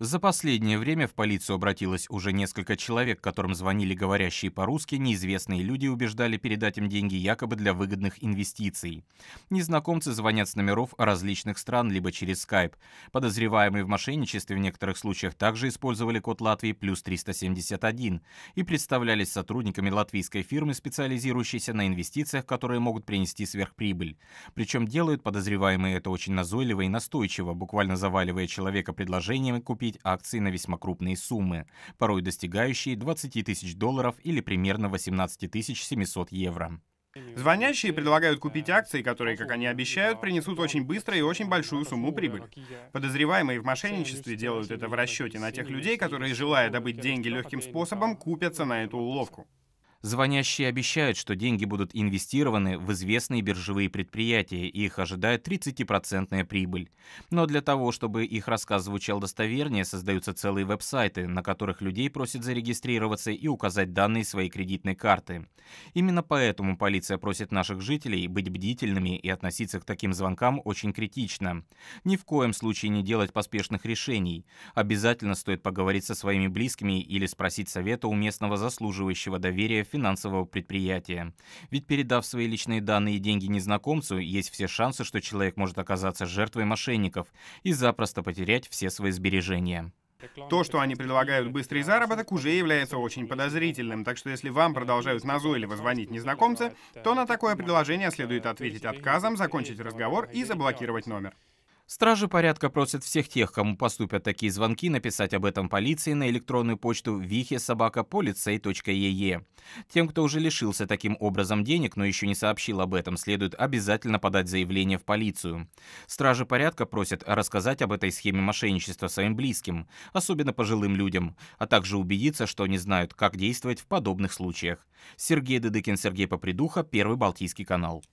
За последнее время в полицию обратилось уже несколько человек, которым звонили говорящие по-русски, неизвестные люди убеждали передать им деньги якобы для выгодных инвестиций. Незнакомцы звонят с номеров различных стран, либо через Skype. Подозреваемые в мошенничестве в некоторых случаях также использовали код Латвии плюс 371 и представлялись сотрудниками латвийской фирмы, специализирующейся на инвестициях, которые могут принести сверхприбыль. Причем делают подозреваемые это очень назойливо и настойчиво, буквально заваливая человека предложениями купить купить акции на весьма крупные суммы, порой достигающие 20 тысяч долларов или примерно 18 700 евро. Звонящие предлагают купить акции, которые, как они обещают, принесут очень быстро и очень большую сумму прибыли. Подозреваемые в мошенничестве делают это в расчете на тех людей, которые, желая добыть деньги легким способом, купятся на эту уловку. Звонящие обещают, что деньги будут инвестированы в известные биржевые предприятия, и их ожидает 30% прибыль. Но для того, чтобы их рассказ звучал достовернее, создаются целые веб-сайты, на которых людей просят зарегистрироваться и указать данные своей кредитной карты. Именно поэтому полиция просит наших жителей быть бдительными и относиться к таким звонкам очень критично. Ни в коем случае не делать поспешных решений. Обязательно стоит поговорить со своими близкими или спросить совета у местного заслуживающего доверия финансового предприятия. Ведь передав свои личные данные и деньги незнакомцу, есть все шансы, что человек может оказаться жертвой мошенников и запросто потерять все свои сбережения. То, что они предлагают быстрый заработок, уже является очень подозрительным, так что если вам продолжают назойливо звонить незнакомцы, то на такое предложение следует ответить отказом, закончить разговор и заблокировать номер. Стражи порядка просят всех тех, кому поступят такие звонки, написать об этом полиции на электронную почту vihesobakapolisei.ee. Тем, кто уже лишился таким образом денег, но еще не сообщил об этом, следует обязательно подать заявление в полицию. Стражи порядка просят рассказать об этой схеме мошенничества своим близким, особенно пожилым людям, а также убедиться, что они знают, как действовать в подобных случаях. Сергей Дедыкин, Сергей Попридуха, Первый Балтийский канал.